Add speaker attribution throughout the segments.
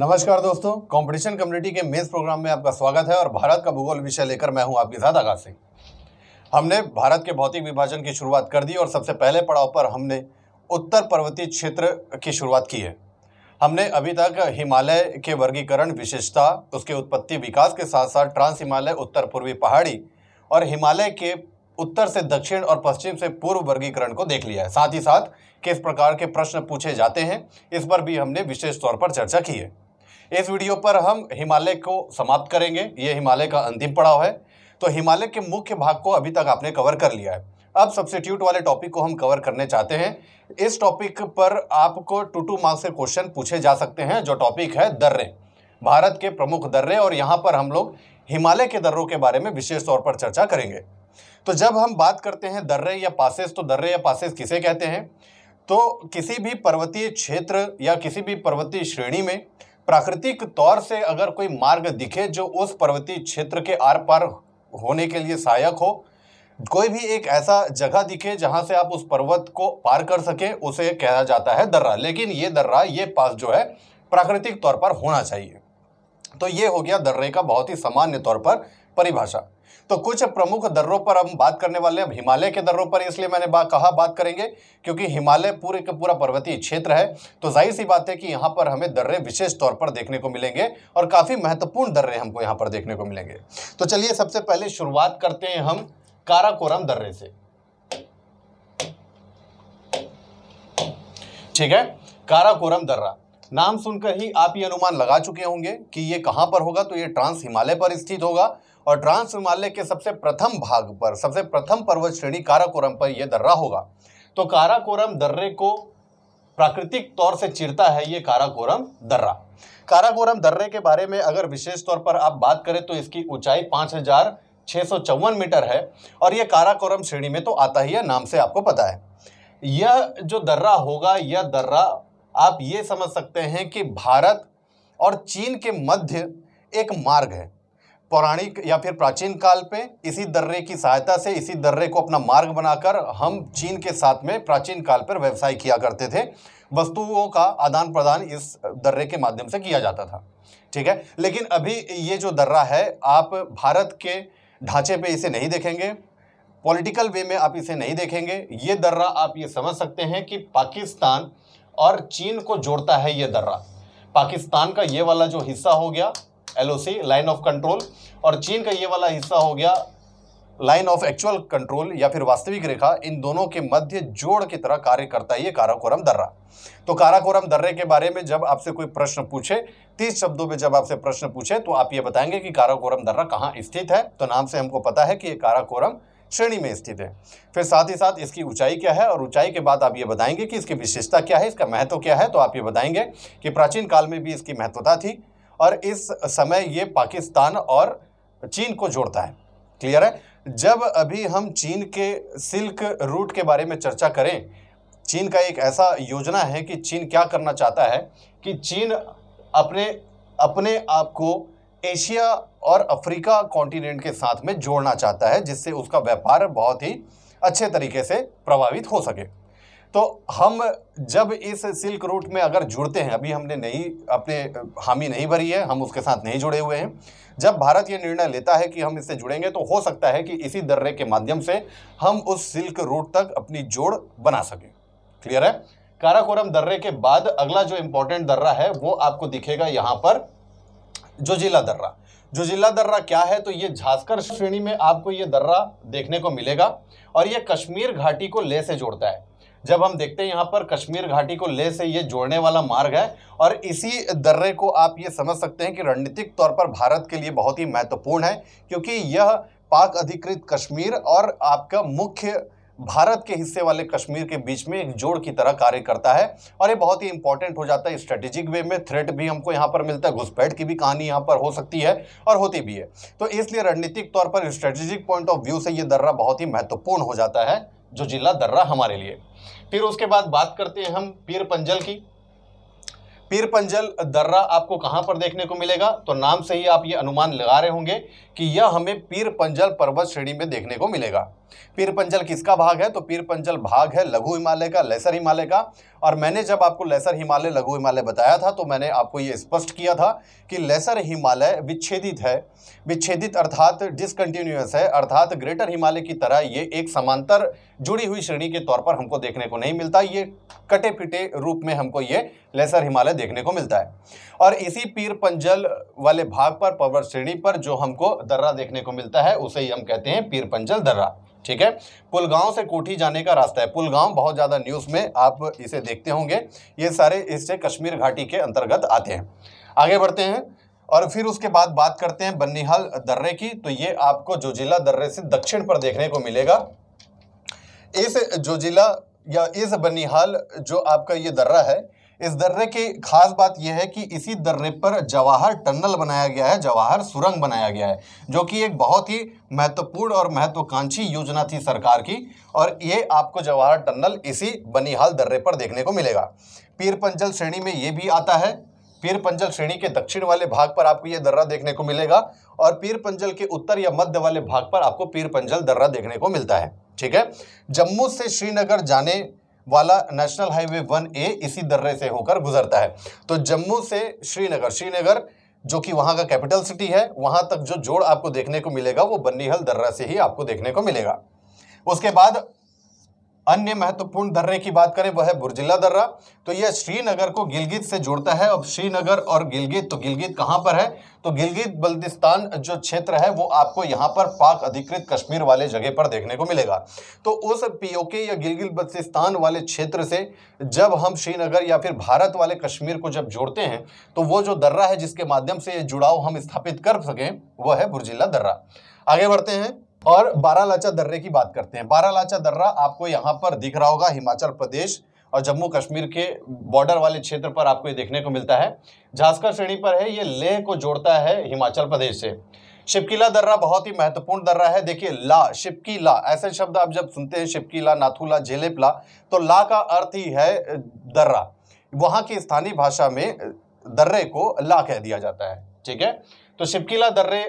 Speaker 1: नमस्कार दोस्तों competition community के मेंस प्रोग्राम में आपका स्वागत है और भारत का भूगोल विषय लेकर मैं हूं आपके साथ आकाश सिंह हमने भारत के भौतिक विभाजन की शुरुआत कर दी और सबसे पहले पड़ाव पर हमने उत्तर पर्वतीय क्षेत्र की शुरुआत की है हमने अभी तक हिमालय के वर्गीकरण विशेषता उसके उत्पत्ति विकास के साथ साथ ट्रांस हिमालय उत्तर पूर्वी पहाड़ी और हिमालय के उत्तर से दक्षिण और पश्चिम से पूर्व वर्गीकरण को देख लिया है साथ ही साथ किस प्रकार के प्रश्न पूछे जाते हैं इस पर भी हमने विशेष तौर पर चर्चा की है इस वीडियो पर हम हिमालय को समाप्त करेंगे ये हिमालय का अंतिम पड़ाव है तो हिमालय के मुख्य भाग को अभी तक आपने कवर कर लिया है अब सब्सिट्यूट वाले टॉपिक को हम कवर करने चाहते हैं इस टॉपिक पर आपको टू टू मार्क्स से क्वेश्चन पूछे जा सकते हैं जो टॉपिक है दर्रे भारत के प्रमुख दर्रे और यहाँ पर हम लोग हिमालय के दर्रों के बारे में विशेष तौर पर चर्चा करेंगे तो जब हम बात करते हैं दर्रे या पासेस तो दर्रे या पासेस किसे कहते हैं तो किसी भी पर्वतीय क्षेत्र या किसी भी पर्वतीय श्रेणी में प्राकृतिक तौर से अगर कोई मार्ग दिखे जो उस पर्वतीय क्षेत्र के आर पार होने के लिए सहायक हो कोई भी एक ऐसा जगह दिखे जहां से आप उस पर्वत को पार कर सकें उसे कहा जाता है दर्रा लेकिन ये दर्रा ये पास जो है प्राकृतिक तौर पर होना चाहिए तो ये हो गया दर्रे का बहुत ही सामान्य तौर पर परिभाषा तो कुछ प्रमुख दर्रों पर हम बात करने वाले हैं हिमालय के दर्रों पर इसलिए मैंने बा, कहा बात करेंगे क्योंकि हिमालय पूरे का पूरा पर्वतीय क्षेत्र है तो जाहिर सी बात है कि यहाँ पर हमें दर्रे विशेष तौर पर देखने को मिलेंगे और काफ़ी महत्वपूर्ण दर्रे हमको यहाँ पर देखने को मिलेंगे तो चलिए सबसे पहले शुरुआत करते हैं हम काराकोरम दर्रे से ठीक है काराकोरम दर्रा नाम सुनकर ही आप ये अनुमान लगा चुके होंगे कि ये कहाँ पर होगा तो ये ट्रांस हिमालय पर स्थित होगा और ट्रांस हिमालय के सबसे प्रथम भाग पर सबसे प्रथम पर्वत श्रेणी काराकोरम पर यह दर्रा होगा तो काराकोरम दर्रे को प्राकृतिक तौर से चिरता है ये काराकोरम दर्रा काराकोरम दर्रे के बारे में अगर विशेष तौर पर आप बात करें तो इसकी ऊंचाई पाँच हजार छः सौ चौवन मीटर है और यह काराकोरम श्रेणी में तो आता ही है नाम से आपको पता है यह जो दर्रा होगा यह दर्रा आप ये समझ सकते हैं कि भारत और चीन के मध्य एक मार्ग है पौराणिक या फिर प्राचीन काल पे इसी दर्रे की सहायता से इसी दर्रे को अपना मार्ग बनाकर हम चीन के साथ में प्राचीन काल पर व्यवसाय किया करते थे वस्तुओं का आदान प्रदान इस दर्रे के माध्यम से किया जाता था ठीक है लेकिन अभी ये जो दर्रा है आप भारत के ढांचे पे इसे नहीं देखेंगे पॉलिटिकल वे में आप इसे नहीं देखेंगे ये दर्रा आप ये समझ सकते हैं कि पाकिस्तान और चीन को जोड़ता है ये दर्रा पाकिस्तान का ये वाला जो हिस्सा हो गया एलओसी लाइन ऑफ कंट्रोल और चीन का ये वाला हिस्सा हो गया लाइन ऑफ एक्चुअल कंट्रोल या फिर वास्तविक रेखा इन दोनों के मध्य जोड़ की तरह कार्य करता है ये काराकोरम दर्रा तो काराकोरम दर्रे के बारे में जब आपसे कोई प्रश्न पूछे तीस शब्दों में जब आपसे प्रश्न पूछे तो आप ये बताएंगे कि काराकोरम दर्रा कहाँ स्थित है तो नाम से हमको पता है कि ये काराकोरम श्रेणी में स्थित है फिर साथ ही साथ इसकी ऊंचाई क्या है और ऊंचाई के बाद आप ये बताएंगे कि इसकी विशेषता क्या है इसका महत्व क्या है तो आप ये बताएंगे कि प्राचीन काल में भी इसकी महत्वता थी और इस समय ये पाकिस्तान और चीन को जोड़ता है क्लियर है जब अभी हम चीन के सिल्क रूट के बारे में चर्चा करें चीन का एक ऐसा योजना है कि चीन क्या करना चाहता है कि चीन अपने अपने आप को एशिया और अफ्रीका कॉन्टिनेंट के साथ में जोड़ना चाहता है जिससे उसका व्यापार बहुत ही अच्छे तरीके से प्रभावित हो सके तो हम जब इस सिल्क रूट में अगर जुड़ते हैं अभी हमने नहीं अपने हामी नहीं भरी है हम उसके साथ नहीं जुड़े हुए हैं जब भारत ये निर्णय लेता है कि हम इससे जुड़ेंगे तो हो सकता है कि इसी दर्रे के माध्यम से हम उस सिल्क रूट तक अपनी जोड़ बना सकें क्लियर है काराकोरम दर्रे के बाद अगला जो इम्पोर्टेंट दर्रा है वो आपको दिखेगा यहाँ पर जो जिला दर्रा जो जिला दर्रा क्या है तो ये झास्कर श्रेणी में आपको ये दर्रा देखने को मिलेगा और ये कश्मीर घाटी को ले से जोड़ता है जब हम देखते हैं यहाँ पर कश्मीर घाटी को ले से ये जोड़ने वाला मार्ग है और इसी दर्रे को आप ये समझ सकते हैं कि रणनीतिक तौर पर भारत के लिए बहुत ही महत्वपूर्ण है क्योंकि यह पाक अधिकृत कश्मीर और आपका मुख्य भारत के हिस्से वाले कश्मीर के बीच में एक जोड़ की तरह कार्य करता है और ये बहुत ही इंपॉर्टेंट हो जाता है स्ट्रेटेजिक वे में थ्रेट भी हमको यहाँ पर मिलता है घुसपैठ की भी कहानी यहाँ पर हो सकती है और होती भी है तो इसलिए रणनीतिक तौर पर स्ट्रेटेजिक पॉइंट ऑफ व्यू से ये दर्रा बहुत ही महत्वपूर्ण हो जाता है जो जिला दर्रा हमारे लिए फिर उसके बाद बात करते हैं हम पीर पंजल की पीर पंजल दर्रा आपको कहां पर देखने को मिलेगा तो नाम से ही आप ये अनुमान लगा रहे होंगे कि यह हमें पीर पंजल पर्वत श्रेणी में देखने को मिलेगा पीर पंजल किसका भाग है तो पीर पंजल भाग है लघु हिमालय का लेसर हिमालय का और मैंने जब आपको लेसर हिमालय लघु हिमालय बताया था तो मैंने आपको ये स्पष्ट किया था कि लेसर हिमालय विच्छेदित है विच्छेदित अर्थात डिसकंटिन्यूस है अर्थात ग्रेटर हिमालय की तरह ये एक समांतर जुड़ी हुई श्रेणी के तौर पर हमको देखने को नहीं मिलता ये कटे पिटे रूप में हमको ये लेसर हिमालय देखने को मिलता है और इसी पीर पंजल वाले भाग पर पर्वत श्रेणी पर जो हमको दर्रा देखने को मिलता है उसे ही हम कहते हैं पीर पंजल दर्रा ठीक है पुलगांव से कोठी जाने का रास्ता है पुलगांव बहुत ज़्यादा न्यूज़ में आप इसे देखते होंगे ये सारे इससे कश्मीर घाटी के अंतर्गत आते हैं आगे बढ़ते हैं और फिर उसके बाद बात करते हैं बन्नीहाल दर्रे की तो ये आपको जोजिला दर्रे से दक्षिण पर देखने को मिलेगा इस जोजिला या इस बनिहाल जो आपका ये दर्रा है इस दर्रे की खास बात यह है कि इसी दर्रे पर जवाहर टनल बनाया गया है जवाहर सुरंग बनाया गया है जो कि एक बहुत ही महत्वपूर्ण और महत्वाकांक्षी योजना थी सरकार की और ये आपको जवाहर टनल इसी बनिहाल दर्रे पर देखने को मिलेगा पीर पंजल श्रेणी में ये भी आता है पीर पंजल श्रेणी के दक्षिण वाले भाग पर आपको ये दर्रा देखने को मिलेगा और पीर पंजल के उत्तर या मध्य वाले भाग पर आपको पीर पंजल दर्रा देखने को मिलता है ठीक है जम्मू से श्रीनगर जाने वाला नेशनल हाईवे वन ए इसी दर्रे से होकर गुजरता है तो जम्मू से श्रीनगर श्रीनगर जो कि वहाँ का कैपिटल सिटी है वहाँ तक जो जोड़ आपको देखने को मिलेगा वो बन्नीहल दर्रा से ही आपको देखने को मिलेगा उसके बाद अन्य महत्वपूर्ण दर्रे की बात करें वह है बुरजिला दर्रा तो यह श्रीनगर को गिलगित से जोड़ता है अब श्रीनगर और गिलगित तो गिलगित कहाँ पर है तो गिलगित बल्तिस्तान जो क्षेत्र है वो आपको यहाँ पर पाक अधिकृत कश्मीर वाले जगह पर देखने को मिलेगा तो उस पीओके या गिलगित बल्तिस्तान वाले क्षेत्र से जब हम श्रीनगर या फिर भारत वाले कश्मीर को जब जोड़ते हैं तो वो जो दर्रा है जिसके माध्यम से ये जुड़ाव हम स्थापित कर सकें वह है बुरजिला दर्रा आगे बढ़ते हैं और बारह लाचा दर्रे की बात करते हैं बारह लाचा दर्रा आपको यहाँ पर दिख रहा होगा हिमाचल प्रदेश और जम्मू कश्मीर के बॉर्डर वाले क्षेत्र पर आपको ये देखने को मिलता है झांसकर श्रेणी पर है ये लेह को जोड़ता है हिमाचल प्रदेश से शिपकीला दर्रा बहुत ही महत्वपूर्ण दर्रा है देखिए ला शिपकीला ऐसे शब्द आप जब सुनते हैं शिपकीला नाथूला झेलेपला तो ला का अर्थ ही है दर्रा वहाँ की स्थानीय भाषा में दर्रे को ला कह दिया जाता है ठीक है तो शिपकीला दर्रे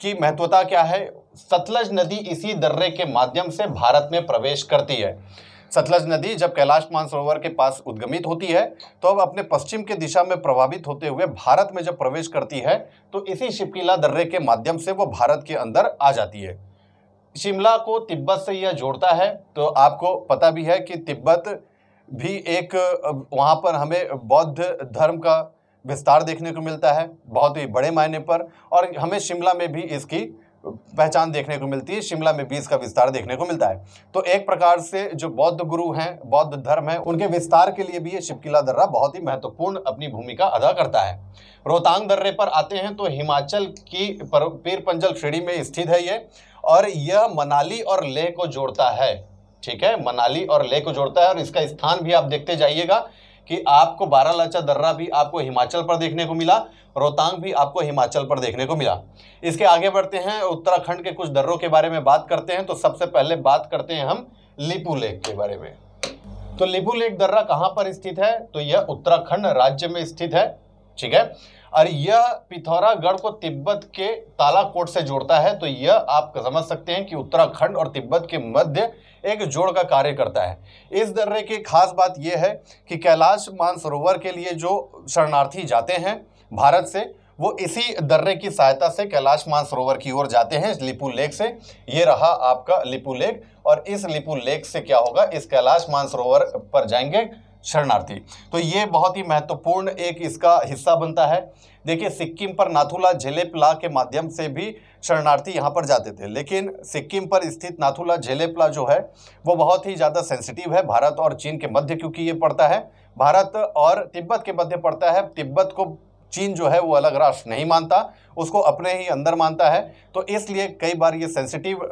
Speaker 1: की महत्वता क्या है सतलज नदी इसी दर्रे के माध्यम से भारत में प्रवेश करती है सतलज नदी जब कैलाश मानसरोवर के पास उद्गमित होती है तो अब अपने पश्चिम के दिशा में प्रभावित होते हुए भारत में जब प्रवेश करती है तो इसी शिपकीला दर्रे के माध्यम से वो भारत के अंदर आ जाती है शिमला को तिब्बत से यह जोड़ता है तो आपको पता भी है कि तिब्बत भी एक वहाँ पर हमें बौद्ध धर्म का विस्तार देखने को मिलता है बहुत ही बड़े मायने पर और हमें शिमला में भी इसकी पहचान देखने को मिलती है शिमला में भी का विस्तार देखने को मिलता है तो एक प्रकार से जो बौद्ध गुरु हैं बौद्ध धर्म है उनके विस्तार के लिए भी ये शिवकिला दर्रा बहुत ही महत्वपूर्ण अपनी भूमिका अदा करता है रोहतांग दर्रे पर आते हैं तो हिमाचल की पीर पंजल श्रेणी में स्थित है ये और यह मनाली और लेह को जोड़ता है ठीक है मनाली और लेह को जोड़ता है और इसका स्थान भी आप देखते जाइएगा कि आपको बारह लाचा दर्रा भी आपको हिमाचल पर देखने को मिला रोहतांग भी आपको हिमाचल पर देखने को मिला इसके आगे बढ़ते हैं उत्तराखंड के कुछ दर्रों के बारे में बात करते हैं तो सबसे पहले बात करते हैं हम लिपू लेक के बारे में तो लिपू लेक दर्रा कहाँ पर स्थित है तो यह उत्तराखंड राज्य में स्थित है ठीक है और यह पिथौरागढ़ को तिब्बत के तालाकोट से जोड़ता है तो यह आप समझ सकते हैं कि उत्तराखंड और तिब्बत के मध्य एक जोड़ का कार्य करता है इस दर्रे की खास बात यह है कि कैलाश मानसरोवर के लिए जो शरणार्थी जाते हैं भारत से वो इसी दर्रे की सहायता से कैलाश मानसरोवर की ओर जाते हैं लिपू लेक से ये रहा आपका लिपू लेक और इस लिपू लेक से क्या होगा इस कैलाश मानसरोवर पर जाएंगे शरणार्थी तो ये बहुत ही महत्वपूर्ण एक इसका हिस्सा बनता है देखिए सिक्किम पर नाथुला झेलेपला के माध्यम से भी शरणार्थी यहाँ पर जाते थे लेकिन सिक्किम पर स्थित नाथुला झेलेपला जो है वो बहुत ही ज़्यादा सेंसिटिव है भारत और चीन के मध्य क्योंकि ये पड़ता है भारत और तिब्बत के मध्य पड़ता है तिब्बत को चीन जो है वो अलग राष्ट्र नहीं मानता उसको अपने ही अंदर मानता है तो इसलिए कई बार ये सेंसिटिव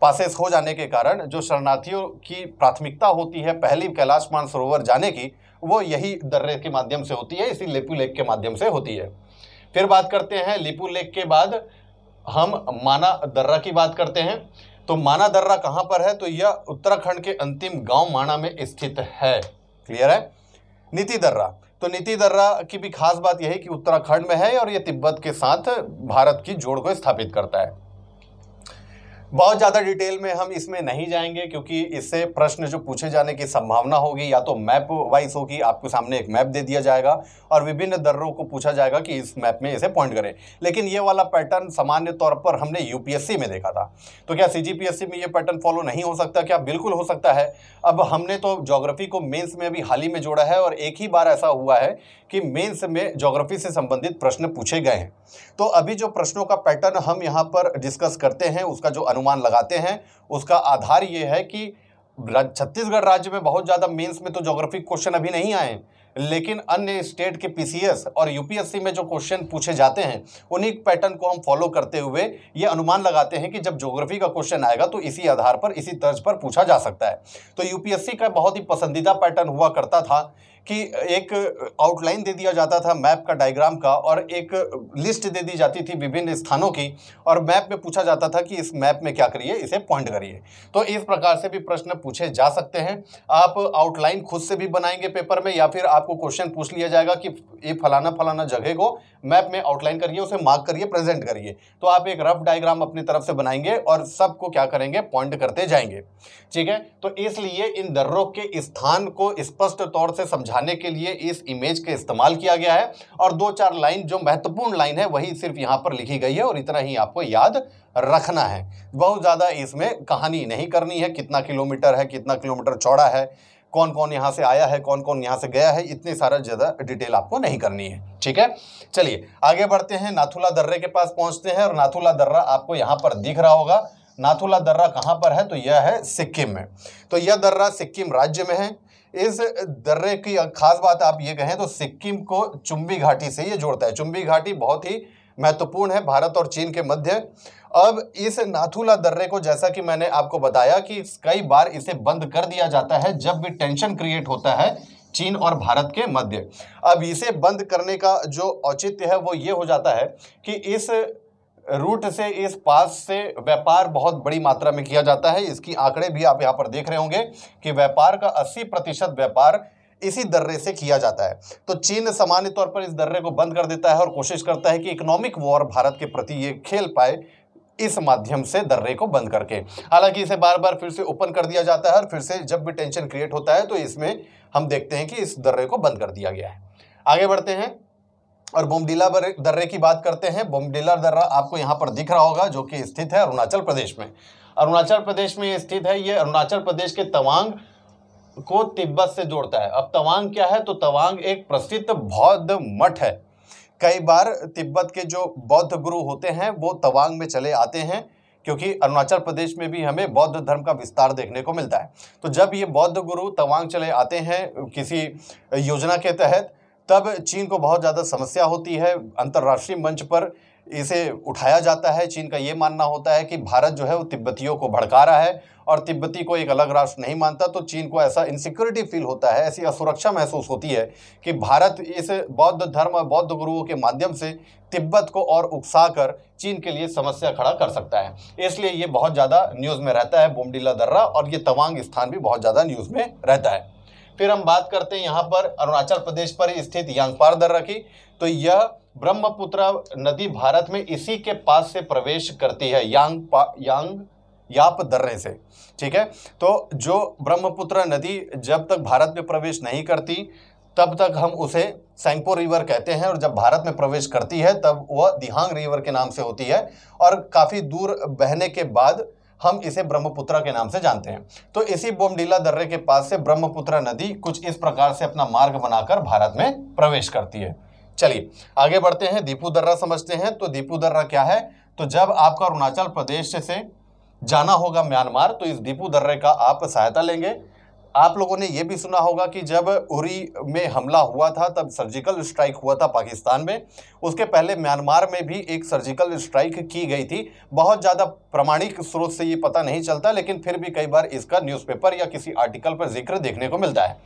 Speaker 1: पासेस हो जाने के कारण जो शरणार्थियों की प्राथमिकता होती है पहली कैलाश मानसरोवर जाने की वो यही दर्रे के माध्यम से होती है इसी लिपू लेक के माध्यम से होती है फिर बात करते हैं लिपू लेक के बाद हम माना दर्रा की बात करते हैं तो माना दर्रा कहाँ पर है तो यह उत्तराखंड के अंतिम गांव माना में स्थित है क्लियर है नीति दर्रा तो नीति दर्रा की भी खास बात यह है कि उत्तराखंड में है और यह तिब्बत के साथ भारत की जोड़ को स्थापित करता है बहुत ज़्यादा डिटेल में हम इसमें नहीं जाएंगे क्योंकि इससे प्रश्न जो पूछे जाने की संभावना होगी या तो मैप वाइज होगी आपको सामने एक मैप दे दिया जाएगा और विभिन्न दर्रों को पूछा जाएगा कि इस मैप में इसे पॉइंट करें लेकिन ये वाला पैटर्न सामान्य तौर पर हमने यूपीएससी में देखा था तो क्या सीजीपीएससी में ये पैटर्न फॉलो नहीं हो सकता क्या बिल्कुल हो सकता है अब हमने तो जोग्राफी को मेन्स में अभी हाल ही में जोड़ा है और एक ही बार ऐसा हुआ है कि मेंस में ज्योग्राफी से संबंधित प्रश्न पूछे गए हैं तो अभी जो प्रश्नों का पैटर्न हम यहाँ पर डिस्कस करते हैं उसका जो अनुमान लगाते हैं उसका आधार ये है कि छत्तीसगढ़ राज्य में बहुत ज़्यादा मेन्स में तो जोग्राफी क्वेश्चन अभी नहीं आए लेकिन अन्य स्टेट के पीसीएस और यूपीएससी में जो क्वेश्चन पूछे जाते हैं उन्हीं पैटर्न को हम फॉलो करते हुए ये अनुमान लगाते हैं कि जब ज्योग्राफी का क्वेश्चन आएगा तो इसी आधार पर इसी तर्ज पर पूछा जा सकता है तो यूपीएससी का बहुत ही पसंदीदा पैटर्न हुआ करता था कि एक आउटलाइन दे दिया जाता था मैप का डायग्राम का और एक लिस्ट दे दी जाती थी विभिन्न स्थानों की और मैप में पूछा जाता था कि इस मैप में क्या करिए इसे पॉइंट करिए तो इस प्रकार से भी प्रश्न पूछे जा सकते हैं आप आउटलाइन खुद से भी बनाएंगे पेपर में या फिर आप आपको क्वेश्चन पूछ लिया जाएगा कि ये फलाना फलाना जगह को मैप में आउटलाइन करिए उसे मार्क करिए प्रेजेंट करिए तो आप एक रफ डायग्राम अपनी तरफ से बनाएंगे और सबको क्या करेंगे पॉइंट करते जाएंगे ठीक है तो इसलिए इन दर्रों के स्थान को स्पष्ट तौर से समझाने के लिए इस इमेज का इस्तेमाल किया गया है और दो चार लाइन जो महत्वपूर्ण लाइन है वही सिर्फ यहाँ पर लिखी गई है और इतना ही आपको याद रखना है बहुत ज़्यादा इसमें कहानी नहीं करनी है कितना किलोमीटर है कितना किलोमीटर चौड़ा है कौन कौन यहाँ से आया है कौन कौन यहाँ से गया है इतनी सारा ज़्यादा डिटेल आपको नहीं करनी है ठीक है चलिए आगे बढ़ते हैं नाथुला दर्रे के पास पहुँचते हैं और नाथुला दर्रा आपको यहाँ पर दिख रहा होगा नाथुला दर्रा कहाँ पर है तो यह है सिक्किम में तो यह दर्रा सिक्किम राज्य में है इस दर्रे की खास बात आप ये कहें तो सिक्किम को चुंबी घाटी से ये जोड़ता है चुंबी घाटी बहुत ही महत्वपूर्ण है भारत और चीन के मध्य अब इस नाथूला दर्रे को जैसा कि मैंने आपको बताया कि कई बार इसे बंद कर दिया जाता है जब भी टेंशन क्रिएट होता है चीन और भारत के मध्य अब इसे बंद करने का जो औचित्य है वो ये हो जाता है कि इस रूट से इस पास से व्यापार बहुत बड़ी मात्रा में किया जाता है इसकी आंकड़े भी आप यहाँ पर देख रहे होंगे कि व्यापार का 80 प्रतिशत व्यापार इसी दर्रे से किया जाता है तो चीन सामान्य तौर पर इस दर्रे को बंद कर देता है और कोशिश करता है कि इकोनॉमिक वॉर भारत के प्रति ये खेल पाए इस माध्यम से दर्रे को बंद करके हालांकि इसे बार बार फिर से ओपन कर दिया जाता है और फिर से जब भी टेंशन क्रिएट होता है तो इसमें हम देखते हैं कि इस दर्रे को बंद कर दिया गया है आगे बढ़ते हैं और बोमडीला दर्रे की बात करते हैं बोमडीला दर्रा आपको यहाँ पर दिख रहा होगा जो कि स्थित है अरुणाचल प्रदेश में अरुणाचल प्रदेश में स्थित है ये अरुणाचल प्रदेश के तवांग को तिब्बत से जोड़ता है अब तवांग क्या है तो तवांग एक प्रसिद्ध बौद्ध मठ है कई बार तिब्बत के जो बौद्ध गुरु होते हैं वो तवांग में चले आते हैं क्योंकि अरुणाचल प्रदेश में भी हमें बौद्ध धर्म का विस्तार देखने को मिलता है तो जब ये बौद्ध गुरु तवांग चले आते हैं किसी योजना के तहत तब चीन को बहुत ज़्यादा समस्या होती है अंतर्राष्ट्रीय मंच पर इसे उठाया जाता है चीन का ये मानना होता है कि भारत जो है वो तिब्बतियों को भड़का रहा है और तिब्बती को एक अलग राष्ट्र नहीं मानता तो चीन को ऐसा इनसिक्योरिटी फील होता है ऐसी असुरक्षा महसूस होती है कि भारत इस बौद्ध धर्म और बौद्ध गुरुओं के माध्यम से तिब्बत को और उकसा कर चीन के लिए समस्या खड़ा कर सकता है इसलिए ये बहुत ज़्यादा न्यूज़ में रहता है बोमडीला दर्रा और ये तवांग स्थान भी बहुत ज़्यादा न्यूज़ में रहता है फिर हम बात करते हैं यहाँ पर अरुणाचल प्रदेश पर स्थित यांगपार दर्रा की तो यह ब्रह्मपुत्र नदी भारत में इसी के पास से प्रवेश करती है यांग पा यांग याप दर्रे से ठीक है तो जो ब्रह्मपुत्र नदी जब तक भारत में प्रवेश नहीं करती तब तक हम उसे सैंगपो रिवर कहते हैं और जब भारत में प्रवेश करती है तब वह दिहांग रिवर के नाम से होती है और काफ़ी दूर बहने के बाद हम इसे ब्रह्मपुत्रा के नाम से जानते हैं तो इसी बोमडीला दर्रे के पास से ब्रह्मपुत्रा नदी कुछ इस प्रकार से अपना मार्ग बनाकर भारत में प्रवेश करती है चलिए आगे बढ़ते हैं दीपू दर्रा समझते हैं तो दीपू दर्रा क्या है तो जब आपका अरुणाचल प्रदेश से जाना होगा म्यांमार तो इस दीपू दर्रे का आप सहायता लेंगे आप लोगों ने ये भी सुना होगा कि जब उरी में हमला हुआ था तब सर्जिकल स्ट्राइक हुआ था पाकिस्तान में उसके पहले म्यांमार में भी एक सर्जिकल स्ट्राइक की गई थी बहुत ज़्यादा प्रमाणिक स्रोत से ये पता नहीं चलता लेकिन फिर भी कई बार इसका न्यूज़पेपर या किसी आर्टिकल पर जिक्र देखने को मिलता है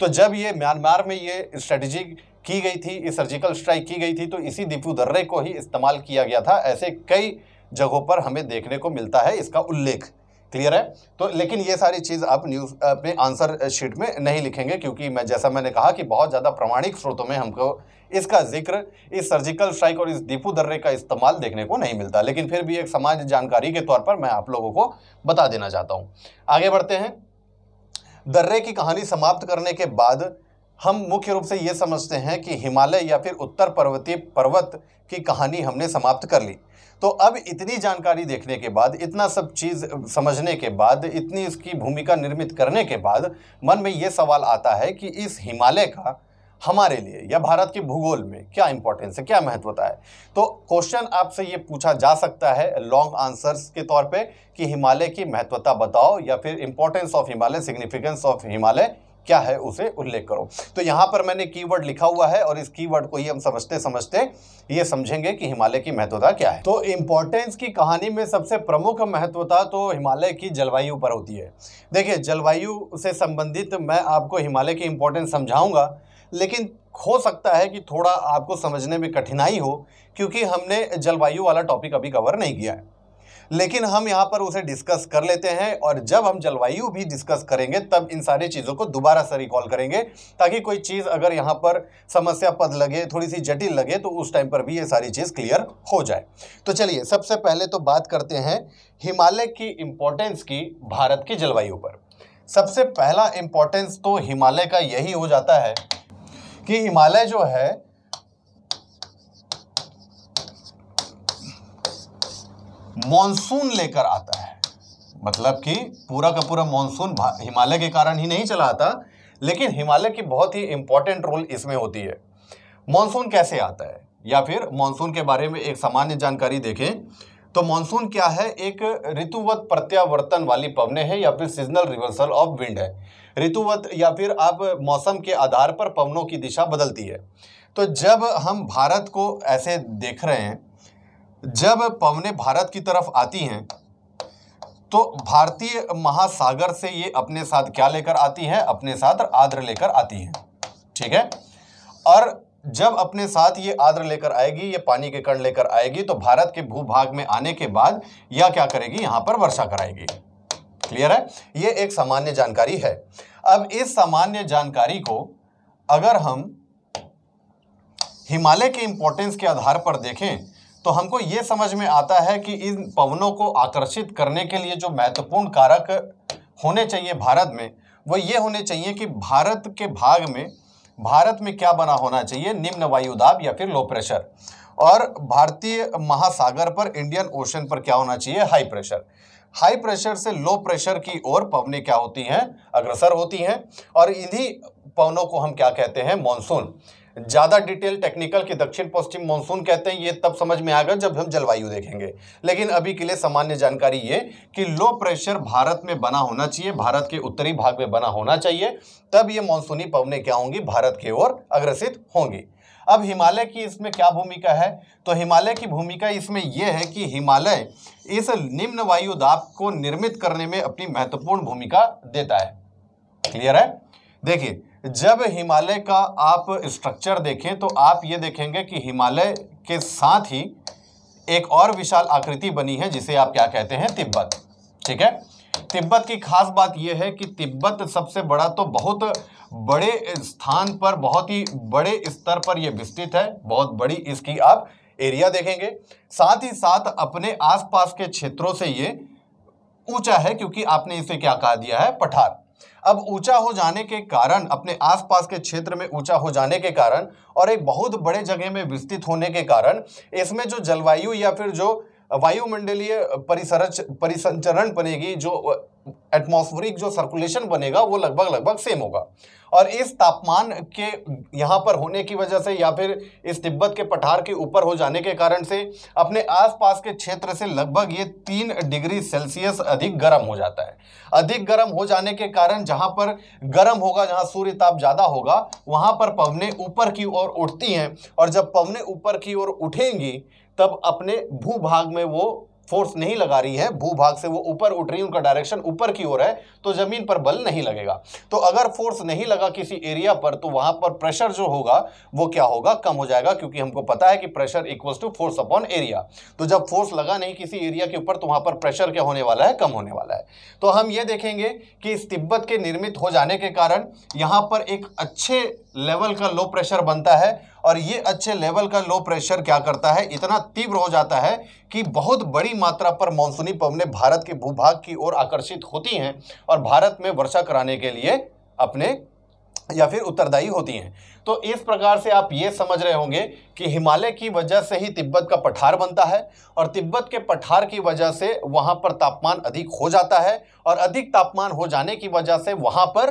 Speaker 1: तो जब ये म्यांमार में ये स्ट्रेटेजिक की गई थी इस सर्जिकल स्ट्राइक की गई थी तो इसी दीपू दर्रे को ही इस्तेमाल किया गया था ऐसे कई जगहों पर हमें देखने को मिलता है इसका उल्लेख क्लियर है तो लेकिन ये सारी चीज़ आप न्यूज़ अपने आंसर शीट में नहीं लिखेंगे क्योंकि मैं जैसा मैंने कहा कि बहुत ज़्यादा प्रमाणिक स्रोतों में हमको इसका जिक्र इस सर्जिकल स्ट्राइक और इस दीपू दर्रे का इस्तेमाल देखने को नहीं मिलता लेकिन फिर भी एक समाज जानकारी के तौर पर मैं आप लोगों को बता देना चाहता हूँ आगे बढ़ते हैं दर्रे की कहानी समाप्त करने के बाद हम मुख्य रूप से ये समझते हैं कि हिमालय या फिर उत्तर पर्वतीय पर्वत की कहानी हमने समाप्त कर ली तो अब इतनी जानकारी देखने के बाद इतना सब चीज़ समझने के बाद इतनी इसकी भूमिका निर्मित करने के बाद मन में ये सवाल आता है कि इस हिमालय का हमारे लिए या भारत के भूगोल में क्या इंपॉर्टेंस है क्या महत्वता है तो क्वेश्चन आपसे ये पूछा जा सकता है लॉन्ग आंसर्स के तौर पे कि हिमालय की महत्वता बताओ या फिर importance of Himalaya significance of Himalaya क्या है उसे उल्लेख करो तो यहाँ पर मैंने कीवर्ड लिखा हुआ है और इस कीवर्ड को ही हम समझते समझते ये समझेंगे कि हिमालय की महत्वता क्या है तो इम्पोर्टेंस की कहानी में सबसे प्रमुख महत्वता तो हिमालय की जलवायु पर होती है देखिए जलवायु से संबंधित मैं आपको हिमालय की इम्पोर्टेंस समझाऊँगा लेकिन हो सकता है कि थोड़ा आपको समझने में कठिनाई हो क्योंकि हमने जलवायु वाला टॉपिक अभी कवर नहीं किया है लेकिन हम यहाँ पर उसे डिस्कस कर लेते हैं और जब हम जलवायु भी डिस्कस करेंगे तब इन सारी चीज़ों को दोबारा से रिकॉल करेंगे ताकि कोई चीज़ अगर यहाँ पर समस्या पद लगे थोड़ी सी जटिल लगे तो उस टाइम पर भी ये सारी चीज़ क्लियर हो जाए तो चलिए सबसे पहले तो बात करते हैं हिमालय की इम्पोर्टेंस की भारत की जलवायु पर सबसे पहला इम्पोर्टेंस तो हिमालय का यही हो जाता है कि हिमालय जो है मॉनसून लेकर आता है मतलब कि पूरा का पूरा मॉनसून हिमालय के कारण ही नहीं चला आता लेकिन हिमालय की बहुत ही इंपॉर्टेंट रोल इसमें होती है मॉनसून कैसे आता है या फिर मॉनसून के बारे में एक सामान्य जानकारी देखें तो मॉनसून क्या है एक ऋतुवत प्रत्यावर्तन वाली पवने है या फिर सीजनल रिवर्सल ऑफ विंड है ऋतुवत या फिर आप मौसम के आधार पर पवनों की दिशा बदलती है तो जब हम भारत को ऐसे देख रहे हैं जब पवने भारत की तरफ आती हैं तो भारतीय महासागर से ये अपने साथ क्या लेकर आती हैं अपने साथ आद्र लेकर आती हैं ठीक है और जब अपने साथ ये आर्द्र लेकर आएगी ये पानी के कण लेकर आएगी तो भारत के भूभाग में आने के बाद यह क्या करेगी यहां पर वर्षा कराएगी क्लियर है ये एक सामान्य जानकारी है अब इस सामान्य जानकारी को अगर हम हिमालय के इंपॉर्टेंस के आधार पर देखें तो हमको ये समझ में आता है कि इन पवनों को आकर्षित करने के लिए जो महत्वपूर्ण कारक होने चाहिए भारत में वो ये होने चाहिए कि भारत के भाग में भारत में क्या बना होना चाहिए निम्न वायुदाब या फिर लो प्रेशर और भारतीय महासागर पर इंडियन ओशन पर क्या होना चाहिए हाई प्रेशर हाई प्रेशर से लो प्रेशर की ओर पवने क्या होती हैं अग्रसर होती हैं और इन्हीं पवनों को हम क्या कहते हैं मानसून ज़्यादा डिटेल टेक्निकल के दक्षिण पश्चिम मानसून कहते हैं ये तब समझ में आएगा जब हम जलवायु देखेंगे लेकिन अभी के लिए सामान्य जानकारी ये कि लो प्रेशर भारत में बना होना चाहिए भारत के उत्तरी भाग में बना होना चाहिए तब ये मानसूनी पवने क्या होंगी भारत की ओर अग्रसित होंगी अब हिमालय की इसमें क्या भूमिका है तो हिमालय की भूमिका इसमें यह है कि हिमालय इस निम्न वायु दाब को निर्मित करने में अपनी महत्वपूर्ण भूमिका देता है क्लियर है देखिए जब हिमालय का आप स्ट्रक्चर देखें तो आप ये देखेंगे कि हिमालय के साथ ही एक और विशाल आकृति बनी है जिसे आप क्या कहते हैं तिब्बत ठीक है तिब्बत की खास बात यह है कि तिब्बत सबसे बड़ा तो बहुत बड़े स्थान पर बहुत ही बड़े स्तर पर यह विस्तृत है बहुत बड़ी इसकी आप एरिया देखेंगे साथ ही साथ अपने आसपास के क्षेत्रों से ये ऊंचा है क्योंकि आपने इसे क्या कहा दिया है पठार अब ऊंचा हो जाने के कारण अपने आसपास के क्षेत्र में ऊंचा हो जाने के कारण और एक बहुत बड़े जगह में विस्तृत होने के कारण इसमें जो जलवायु या फिर जो वायुमंडलीय परिसरच परिसंचरण बनेगी जो एटमॉस्फेरिक जो सर्कुलेशन बनेगा वो लगभग लगभग सेम होगा और इस तापमान के यहाँ पर होने की वजह से या फिर इस तिब्बत के पठार के ऊपर हो जाने के कारण से अपने आसपास के क्षेत्र से लगभग ये तीन डिग्री सेल्सियस अधिक गर्म हो जाता है अधिक गर्म हो जाने के कारण जहाँ पर गर्म होगा जहाँ सूर्य ताप ज़्यादा होगा वहाँ पर पवने ऊपर की ओर उठती हैं और जब पवने ऊपर की ओर उठेंगी तब अपने भूभाग में वो फोर्स नहीं लगा रही है भूभाग से वो ऊपर उठ रही है उनका डायरेक्शन ऊपर की ओर है तो ज़मीन पर बल नहीं लगेगा तो अगर फोर्स नहीं लगा किसी एरिया पर तो वहां पर प्रेशर जो होगा वो क्या होगा कम हो जाएगा क्योंकि हमको पता है कि pressure equals to force upon area तो जब फोर्स लगा नहीं किसी एरिया के ऊपर तो वहां पर प्रेशर क्या होने वाला है कम होने वाला है तो हम ये देखेंगे कि इस तिब्बत के निर्मित हो जाने के कारण यहाँ पर एक अच्छे लेवल का लो प्रेशर बनता है और ये अच्छे लेवल का लो प्रेशर क्या करता है इतना तीव्र हो जाता है कि बहुत बड़ी मात्रा पर मानसूनी पवने भारत के भूभाग की ओर आकर्षित होती हैं और भारत में वर्षा कराने के लिए अपने या फिर उत्तरदायी होती हैं तो इस प्रकार से आप ये समझ रहे होंगे कि हिमालय की वजह से ही तिब्बत का पठार बनता है और तिब्बत के पठार की वजह से वहाँ पर तापमान अधिक हो जाता है और अधिक तापमान हो जाने की वजह से वहाँ पर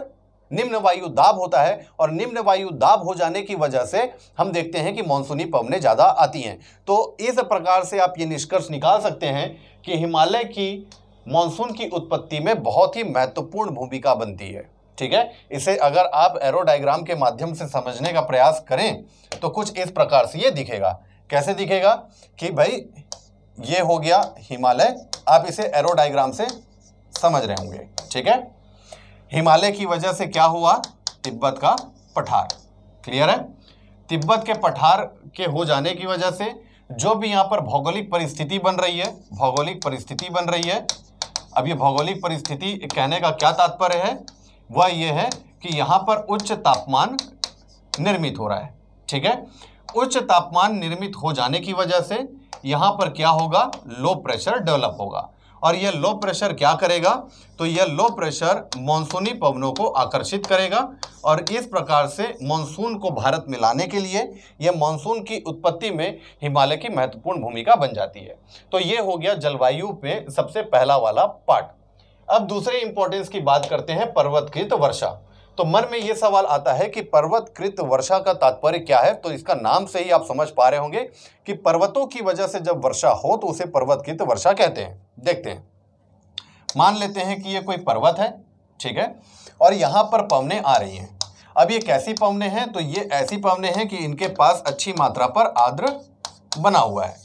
Speaker 1: निम्न वायु दाब होता है और निम्न वायु दाब हो जाने की वजह से हम देखते हैं कि मानसूनी पवने ज़्यादा आती हैं तो इस प्रकार से आप ये निष्कर्ष निकाल सकते हैं कि हिमालय की मानसून की उत्पत्ति में बहुत ही महत्वपूर्ण भूमिका बनती है ठीक है इसे अगर आप एरो डायग्राम के माध्यम से समझने का प्रयास करें तो कुछ इस प्रकार से ये दिखेगा कैसे दिखेगा कि भाई ये हो गया हिमालय आप इसे एरो डायग्राम से समझ रहे होंगे ठीक है हिमालय की वजह से क्या हुआ तिब्बत का पठार क्लियर है तिब्बत के पठार के हो जाने की वजह से जो भी यहाँ पर भौगोलिक परिस्थिति बन रही है भौगोलिक परिस्थिति बन रही है अब ये भौगोलिक परिस्थिति कहने का क्या तात्पर्य है वह यह है कि यहाँ पर उच्च तापमान निर्मित हो रहा है ठीक है उच्च तापमान निर्मित हो जाने की वजह से यहाँ पर क्या होगा लो प्रेशर डेवलप होगा और यह लो प्रेशर क्या करेगा तो यह लो प्रेशर मानसूनी पवनों को आकर्षित करेगा और इस प्रकार से मानसून को भारत में लाने के लिए यह मानसून की उत्पत्ति में हिमालय की महत्वपूर्ण भूमिका बन जाती है तो ये हो गया जलवायु पे सबसे पहला वाला पार्ट अब दूसरे इंपॉर्टेंस की बात करते हैं पर्वतकृत तो वर्षा तो मन में यह सवाल आता है कि पर्वतकृत वर्षा का तात्पर्य क्या है तो इसका नाम से ही आप समझ पा रहे होंगे कि पर्वतों की वजह से जब वर्षा हो तो उसे पर्वतकृत वर्षा कहते हैं देखते हैं मान लेते हैं कि यह कोई पर्वत है ठीक है और यहां पर पवने आ रही हैं अब ये कैसी पवने हैं तो ये ऐसी पवने हैं कि इनके पास अच्छी मात्रा पर आर्द्र बना हुआ है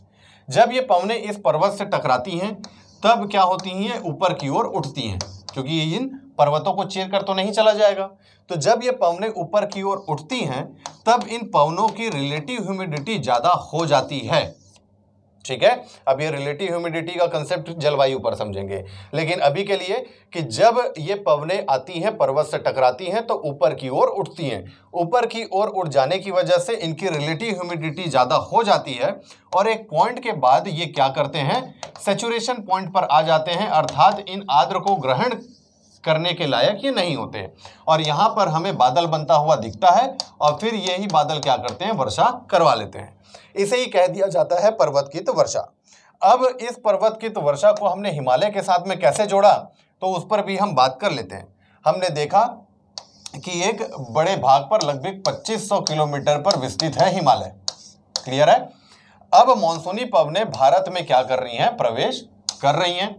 Speaker 1: जब ये पवने इस पर्वत से टकराती हैं तब क्या होती हैं ऊपर की ओर उठती हैं क्योंकि ये इन पर्वतों को चीर कर तो नहीं चला जाएगा तो जब ये पवने ऊपर की ओर उठती हैं तब इन पवनों की रिलेटिव ह्यूमिडिटी ज़्यादा हो जाती है ठीक है अब ये रिलेटिव ह्यूमिडिटी का कंसेप्ट जलवायु पर समझेंगे लेकिन अभी के लिए कि जब ये पवने आती हैं पर्वत से टकराती हैं तो ऊपर की ओर उठती हैं ऊपर की ओर उठ जाने की वजह से इनकी रिलेटिव ह्यूमिडिटी ज़्यादा हो जाती है और एक पॉइंट के बाद ये क्या करते हैं सेचुरेशन पॉइंट पर आ जाते हैं अर्थात इन आद्र को ग्रहण करने के लायक ये नहीं होते और यहाँ पर हमें बादल बनता हुआ दिखता है और फिर यही बादल क्या करते हैं वर्षा करवा लेते हैं इसे ही कह दिया जाता है पर्वतकित वर्षा अब इस पर्वतकित वर्षा को हमने हिमालय के साथ में कैसे जोड़ा तो उस पर भी हम बात कर लेते हैं हमने देखा कि एक बड़े भाग पर लगभग 2500 किलोमीटर पर विस्तृत है हिमालय क्लियर है अब मानसूनी पवने भारत में क्या कर रही हैं प्रवेश कर रही हैं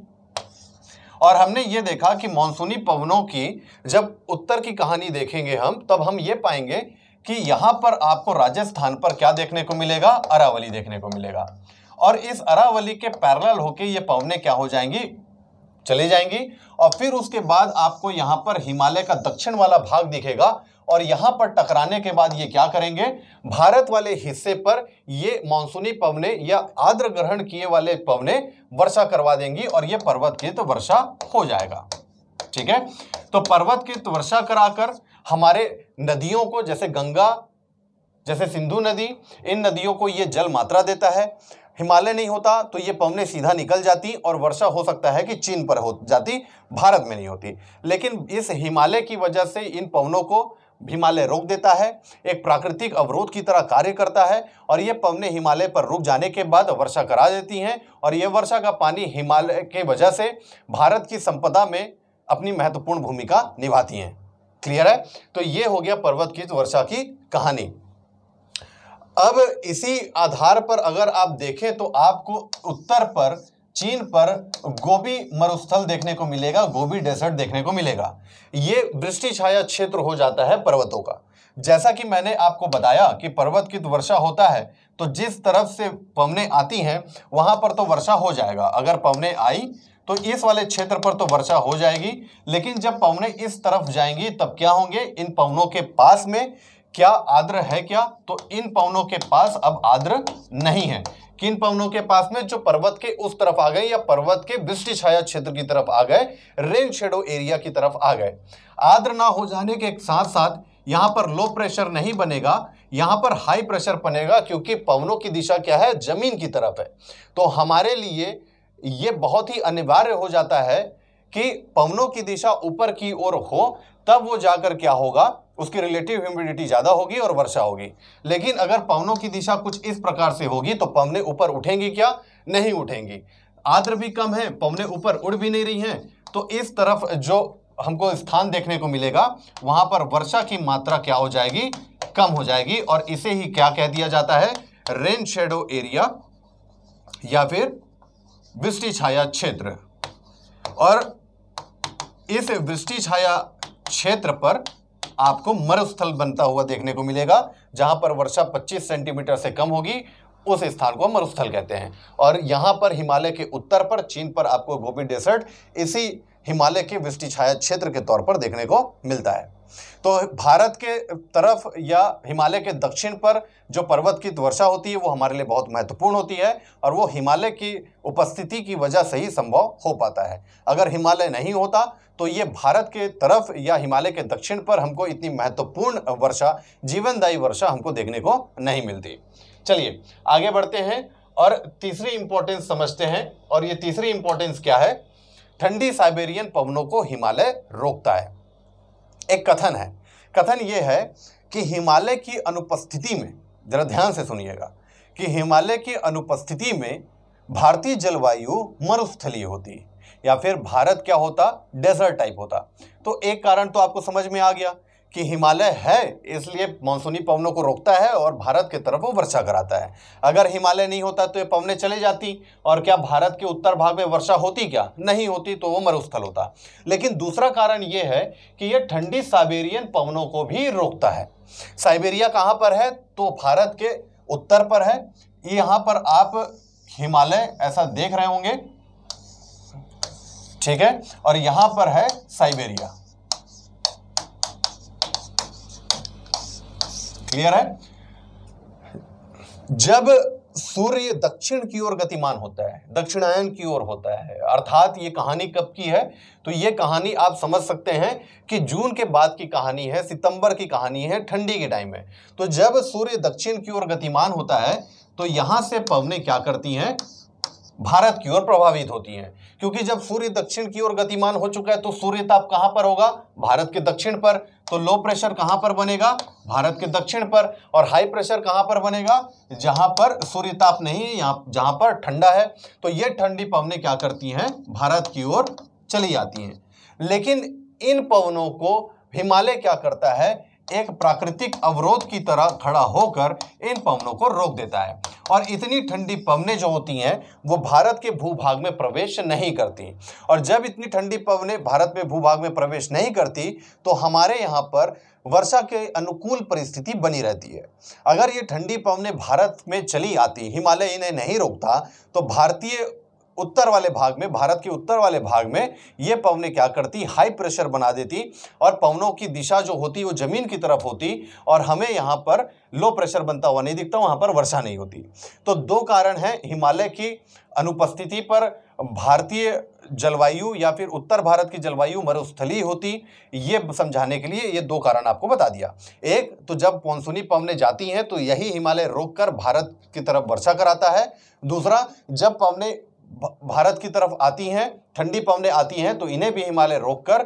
Speaker 1: और हमने ये देखा कि मानसूनी पवनों की जब उत्तर की कहानी देखेंगे हम तब हम ये पाएंगे कि यहाँ पर आपको राजस्थान पर क्या देखने को मिलेगा अरावली देखने को मिलेगा और इस अरावली के पैरल होके ये पवने क्या हो जाएंगी चली जाएंगी और फिर उसके बाद आपको यहाँ पर हिमालय का दक्षिण वाला भाग दिखेगा और यहां पर टकराने के बाद ये क्या करेंगे भारत वाले हिस्से पर ये मानसूनी पवने या आर्द्र ग्रहण किए वाले पवने वर्षा करवा देंगी और ये पर्वत की तो वर्षा हो जाएगा ठीक है तो पर्वत की तो वर्षा कराकर हमारे नदियों को जैसे गंगा जैसे सिंधु नदी इन नदियों को ये जल मात्रा देता है हिमालय नहीं होता तो ये पवने सीधा निकल जाती और वर्षा हो सकता है कि चीन पर हो जाती भारत में नहीं होती लेकिन इस हिमालय की वजह से इन पवनों को हिमालय रोक देता है एक प्राकृतिक अवरोध की तरह कार्य करता है और ये पवने हिमालय पर रुक जाने के बाद वर्षा करा देती हैं और ये वर्षा का पानी हिमालय के वजह से भारत की संपदा में अपनी महत्वपूर्ण भूमिका निभाती हैं क्लियर है तो ये हो गया पर्वत की वर्षा की कहानी अब इसी आधार पर अगर आप देखें तो आपको उत्तर पर चीन पर गोभी मरुस्थल देखने को मिलेगा गोभी डेजर्ट देखने को मिलेगा ये वृष्टि छाया क्षेत्र हो जाता है पर्वतों का जैसा कि मैंने आपको बताया कि पर्वत की तो वर्षा होता है तो जिस तरफ से पवने आती हैं वहां पर तो वर्षा हो जाएगा अगर पवने आई तो इस वाले क्षेत्र पर तो वर्षा हो जाएगी लेकिन जब पवने इस तरफ जाएंगी तब क्या होंगे इन पवनों के पास में क्या आद्र है क्या तो इन पवनों के पास अब आद्र नहीं है किन पवनों के पास में जो पर्वत के उस तरफ आ गए या पर्वत के वृष्टि छाया क्षेत्र की तरफ आ गए रेन शेडो एरिया की तरफ आ गए आद्र ना हो जाने के साथ साथ यहां पर लो प्रेशर नहीं बनेगा यहां पर हाई प्रेशर बनेगा क्योंकि पवनों की दिशा क्या है जमीन की तरफ है तो हमारे लिए ये बहुत ही अनिवार्य हो जाता है कि पवनों की दिशा ऊपर की ओर हो तब वो जाकर क्या होगा उसकी रिलेटिव ह्यूमिडिटी ज़्यादा होगी और वर्षा होगी लेकिन अगर पवनों की दिशा कुछ इस प्रकार से होगी तो पवने ऊपर उठेंगी क्या नहीं उठेंगी आद्र भी कम है पवने ऊपर उड़ भी नहीं रही हैं तो इस तरफ जो हमको स्थान देखने को मिलेगा वहाँ पर वर्षा की मात्रा क्या हो जाएगी कम हो जाएगी और इसे ही क्या कह दिया जाता है रेन शेडो एरिया या फिर बिस्टी छाया क्षेत्र और इस वृष्टि छाया क्षेत्र पर आपको मरुस्थल बनता हुआ देखने को मिलेगा जहां पर वर्षा 25 सेंटीमीटर से कम होगी उस स्थान को मरुस्थल कहते हैं और यहां पर हिमालय के उत्तर पर चीन पर आपको गोपी डेसर्ट इसी हिमालय के वृष्टि छाया क्षेत्र के तौर पर देखने को मिलता है तो भारत के तरफ या हिमालय के दक्षिण पर जो पर्वत की वर्षा होती है वो हमारे लिए बहुत महत्वपूर्ण होती है और वो हिमालय की उपस्थिति की वजह से ही संभव हो पाता है अगर हिमालय नहीं होता तो ये भारत के तरफ या हिमालय के दक्षिण पर हमको इतनी महत्वपूर्ण वर्षा जीवनदायी वर्षा हमको देखने को नहीं मिलती चलिए आगे बढ़ते हैं और तीसरी इंपॉर्टेंस समझते हैं और ये तीसरी इंपॉर्टेंस क्या है ठंडी साइबेरियन पवनों को हिमालय रोकता है एक कथन है कथन ये है कि हिमालय की अनुपस्थिति में जरा ध्यान से सुनिएगा कि हिमालय की अनुपस्थिति में भारतीय जलवायु मरुस्थलीय होती या फिर भारत क्या होता डेजर्ट टाइप होता तो एक कारण तो आपको समझ में आ गया कि हिमालय है इसलिए मानसूनी पवनों को रोकता है और भारत की तरफ वो वर्षा कराता है अगर हिमालय नहीं होता तो ये पवनें चले जाती और क्या भारत के उत्तर भाग में वर्षा होती क्या नहीं होती तो वो मरुस्थल होता लेकिन दूसरा कारण ये है कि ये ठंडी साइबेरियन पवनों को भी रोकता है साइबेरिया कहाँ पर है तो भारत के उत्तर पर है यहाँ पर आप हिमालय ऐसा देख रहे होंगे ठीक है और यहाँ पर है साइबेरिया क्लियर है जब सूर्य दक्षिण की ओर गतिमान होता है दक्षिणायन की ओर होता है अर्थात ये कहानी कब की है तो ये कहानी आप समझ सकते हैं कि जून के बाद की कहानी है सितंबर की कहानी है ठंडी के टाइम है तो जब सूर्य दक्षिण की ओर गतिमान होता है तो यहां से पवने क्या करती हैं भारत की ओर प्रभावित होती हैं क्योंकि जब सूर्य दक्षिण की ओर गतिमान हो चुका है तो सूर्य ताप कहाँ पर होगा भारत के दक्षिण पर तो लो प्रेशर कहाँ पर बनेगा भारत के दक्षिण पर और हाई प्रेशर कहाँ पर बनेगा जहाँ पर सूर्य ताप नहीं है यहाँ जहाँ पर ठंडा है तो ये ठंडी पवनें क्या करती हैं भारत की ओर चली जाती हैं लेकिन इन पवनों को हिमालय क्या करता है एक प्राकृतिक अवरोध की तरह खड़ा होकर इन पवनों को रोक देता है और इतनी ठंडी पवने जो होती हैं वो भारत के भूभाग में प्रवेश नहीं करती और जब इतनी ठंडी पवने भारत में भूभाग में प्रवेश नहीं करती तो हमारे यहाँ पर वर्षा के अनुकूल परिस्थिति बनी रहती है अगर ये ठंडी पवने भारत में चली आती हिमालय इन्हें नहीं रोकता तो भारतीय उत्तर वाले भाग में भारत के उत्तर वाले भाग में ये पवनें क्या करती हाई प्रेशर बना देती और पवनों की दिशा जो होती वो जमीन की तरफ होती और हमें यहाँ पर लो प्रेशर बनता हुआ नहीं दिखता वहाँ पर वर्षा नहीं होती तो दो कारण हैं हिमालय की अनुपस्थिति पर भारतीय जलवायु या फिर उत्तर भारत की जलवायु मरुस्थली होती ये समझाने के लिए ये दो कारण आपको बता दिया एक तो जब मानसूनी पवनें जाती हैं तो यही हिमालय रोककर भारत की तरफ वर्षा कराता है दूसरा जब पवने भारत की तरफ आती हैं ठंडी पवने आती हैं तो इन्हें भी हिमालय रोककर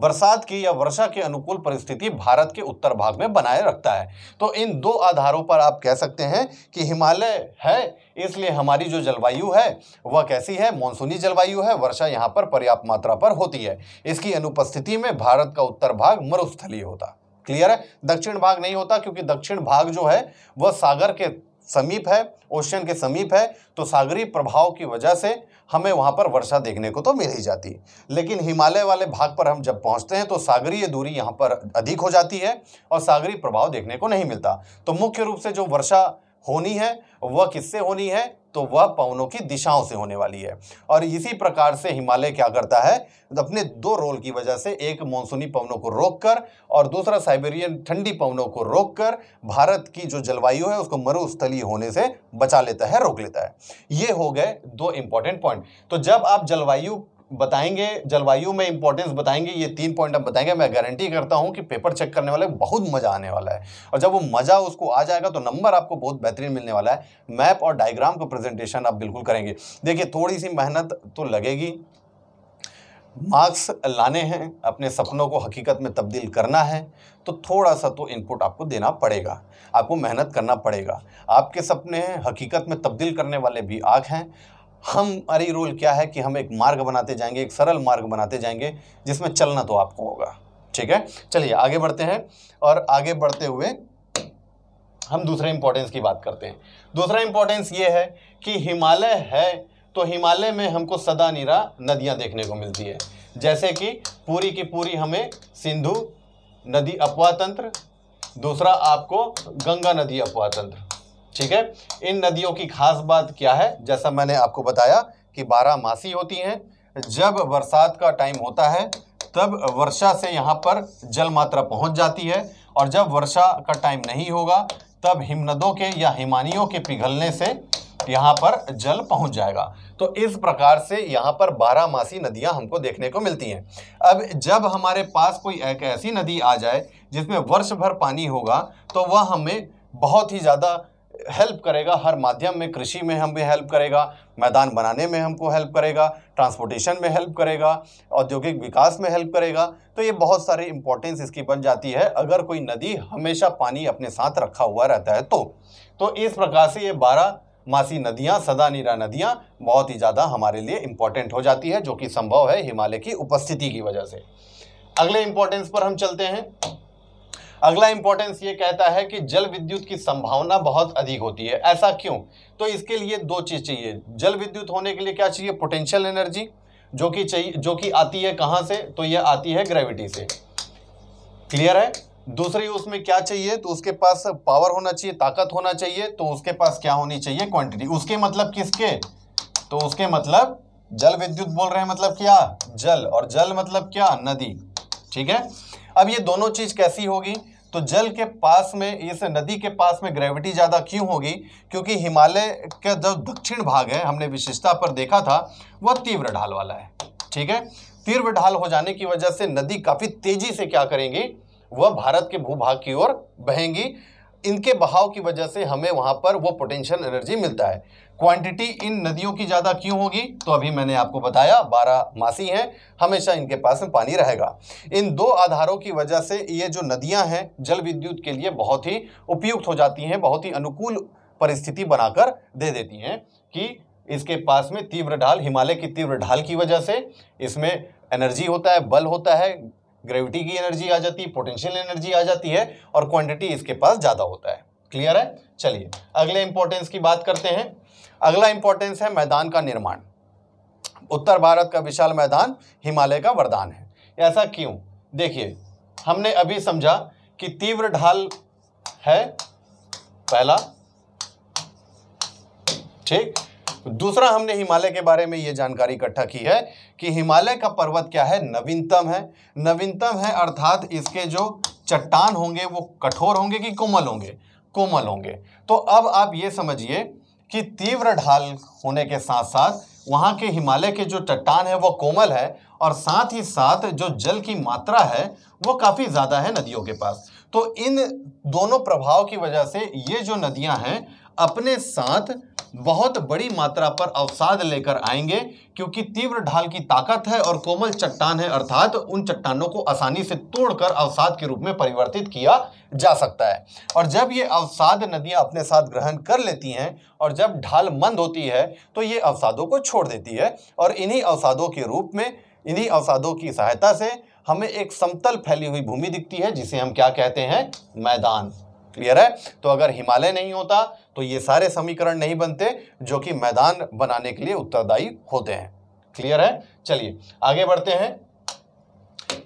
Speaker 1: बरसात की या वर्षा के अनुकूल परिस्थिति भारत के उत्तर भाग में बनाए रखता है तो इन दो आधारों पर आप कह सकते हैं कि हिमालय है इसलिए हमारी जो जलवायु है वह कैसी है मानसूनी जलवायु है वर्षा यहाँ पर पर्याप्त मात्रा पर होती है इसकी अनुपस्थिति में भारत का उत्तर भाग मरुस्थलीय होता क्लियर है दक्षिण भाग नहीं होता क्योंकि दक्षिण भाग जो है वह सागर के समीप है ओशियन के समीप है तो सागरी प्रभाव की वजह से हमें वहाँ पर वर्षा देखने को तो मिल ही जाती है लेकिन हिमालय वाले भाग पर हम जब पहुँचते हैं तो सागरीय दूरी यहाँ पर अधिक हो जाती है और सागरी प्रभाव देखने को नहीं मिलता तो मुख्य रूप से जो वर्षा होनी है वह किससे होनी है तो वह पवनों की दिशाओं से होने वाली है और इसी प्रकार से हिमालय क्या करता है अपने दो रोल की वजह से एक मानसूनी पवनों को रोककर और दूसरा साइबेरियन ठंडी पवनों को रोककर भारत की जो जलवायु है उसको मरुस्थलीय होने से बचा लेता है रोक लेता है ये हो गए दो इंपॉर्टेंट पॉइंट तो जब आप जलवायु बताएंगे जलवायु में इंपॉर्टेंस बताएंगे ये तीन पॉइंट हम बताएंगे मैं गारंटी करता हूँ कि पेपर चेक करने वाले बहुत मज़ा आने वाला है और जब वो मज़ा उसको आ जाएगा तो नंबर आपको बहुत बेहतरीन मिलने वाला है मैप और डायग्राम का प्रेजेंटेशन आप बिल्कुल करेंगे देखिए थोड़ी सी मेहनत तो लगेगी मार्क्स लाने हैं अपने सपनों को हकीकत में तब्दील करना है तो थोड़ा सा तो इनपुट आपको देना पड़ेगा आपको मेहनत करना पड़ेगा आपके सपने हकीकत में तब्दील करने वाले भी आग हैं हम अरे रोल क्या है कि हम एक मार्ग बनाते जाएंगे एक सरल मार्ग बनाते जाएंगे जिसमें चलना तो आपको होगा ठीक है चलिए आगे बढ़ते हैं और आगे बढ़ते हुए हम दूसरे इंपॉर्टेंस की बात करते हैं दूसरा इंपॉर्टेंस ये है कि हिमालय है तो हिमालय में हमको सदा निरा नदियाँ देखने को मिलती है जैसे कि पूरी की पूरी हमें सिंधु नदी अपवा तंत्र दूसरा आपको गंगा नदी अपवा तंत्र ठीक है इन नदियों की खास बात क्या है जैसा मैंने आपको बताया कि बारह मासी होती हैं जब बरसात का टाइम होता है तब वर्षा से यहाँ पर जल मात्रा पहुँच जाती है और जब वर्षा का टाइम नहीं होगा तब हिमनदों के या हिमानियों के पिघलने से यहाँ पर जल पहुँच जाएगा तो इस प्रकार से यहाँ पर बारह मासी नदियाँ हमको देखने को मिलती हैं अब जब हमारे पास कोई एक ऐसी नदी आ जाए जिसमें वर्ष भर पानी होगा तो वह हमें बहुत ही ज़्यादा हेल्प करेगा हर माध्यम में कृषि में हमें हेल्प करेगा मैदान बनाने में हमको हेल्प करेगा ट्रांसपोर्टेशन में हेल्प करेगा औद्योगिक विकास में हेल्प करेगा तो ये बहुत सारी इंपॉर्टेंस इसकी बन जाती है अगर कोई नदी हमेशा पानी अपने साथ रखा हुआ रहता है तो, तो इस प्रकार से ये बारह मासी नदियाँ सदा नीरा नदियाँ बहुत ही ज़्यादा हमारे लिए इम्पॉर्टेंट हो जाती है जो कि संभव है हिमालय की उपस्थिति की वजह से अगले इम्पोर्टेंस पर हम चलते हैं अगला इंपॉर्टेंस ये कहता है कि जल विद्युत की संभावना बहुत अधिक होती है ऐसा क्यों तो इसके लिए दो चीज़ चाहिए जल विद्युत होने के लिए क्या चाहिए पोटेंशियल एनर्जी जो कि चाहिए जो कि आती है कहाँ से तो यह आती है ग्रेविटी से क्लियर है दूसरी उसमें क्या चाहिए तो उसके पास पावर होना चाहिए ताकत होना चाहिए तो उसके पास क्या होनी चाहिए क्वांटिटी उसके मतलब किसके तो उसके मतलब जल विद्युत बोल रहे हैं मतलब क्या जल और जल मतलब क्या नदी ठीक है अब ये दोनों चीज़ कैसी होगी तो जल के पास में इस नदी के पास में ग्रेविटी ज़्यादा क्यों होगी क्योंकि हिमालय का जो दक्षिण भाग है हमने विशेषता पर देखा था वह तीव्र ढाल वाला है ठीक है तीव्र ढाल हो जाने की वजह से नदी काफ़ी तेज़ी से क्या करेंगी वह भारत के भूभाग की ओर बहेंगी इनके बहाव की वजह से हमें वहां पर वो पोटेंशियल एनर्जी मिलता है क्वांटिटी इन नदियों की ज़्यादा क्यों होगी तो अभी मैंने आपको बताया बारह मासी हैं हमेशा इनके पास में पानी रहेगा इन दो आधारों की वजह से ये जो नदियां हैं जल विद्युत के लिए बहुत ही उपयुक्त हो जाती हैं बहुत ही अनुकूल परिस्थिति बनाकर दे देती हैं कि इसके पास में तीव्र ढाल हिमालय की तीव्र ढाल की वजह से इसमें एनर्जी होता है बल होता है ग्रेविटी की एनर्जी आ जाती है पोटेंशियल एनर्जी आ जाती है और क्वांटिटी इसके पास ज़्यादा होता है क्लियर है चलिए अगले इंपॉर्टेंस की बात करते हैं अगला इंपॉर्टेंस है मैदान का निर्माण उत्तर भारत का विशाल मैदान हिमालय का वरदान है ऐसा क्यों देखिए हमने अभी समझा कि तीव्र ढाल है पहला ठीक दूसरा हमने हिमालय के बारे में यह जानकारी इकट्ठा की है कि हिमालय का पर्वत क्या है नवीनतम है नवीनतम है अर्थात इसके जो चट्टान होंगे वो कठोर होंगे कि कोमल होंगे कोमल होंगे तो अब आप ये समझिए कि तीव्र ढाल होने के साथ साथ वहाँ के हिमालय के जो चट्टान है वो कोमल है और साथ ही साथ जो जल की मात्रा है वो काफ़ी ज़्यादा है नदियों के पास तो इन दोनों प्रभाव की वजह से ये जो नदियाँ हैं अपने साथ बहुत बड़ी मात्रा पर अवसाद लेकर आएंगे क्योंकि तीव्र ढाल की ताकत है और कोमल चट्टान है अर्थात उन चट्टानों को आसानी से तोड़कर अवसाद के रूप में परिवर्तित किया जा सकता है और जब ये अवसाद नदियां अपने साथ ग्रहण कर लेती हैं और जब ढाल मंद होती है तो ये अवसादों को छोड़ देती है और इन्हीं अवसादों के रूप में इन्हीं अवसादों की सहायता से हमें एक समतल फैली हुई भूमि दिखती है जिसे हम क्या कहते हैं मैदान क्लियर है तो अगर हिमालय नहीं होता तो ये सारे समीकरण नहीं बनते जो कि मैदान बनाने के लिए उत्तरदायी होते हैं क्लियर है चलिए आगे बढ़ते हैं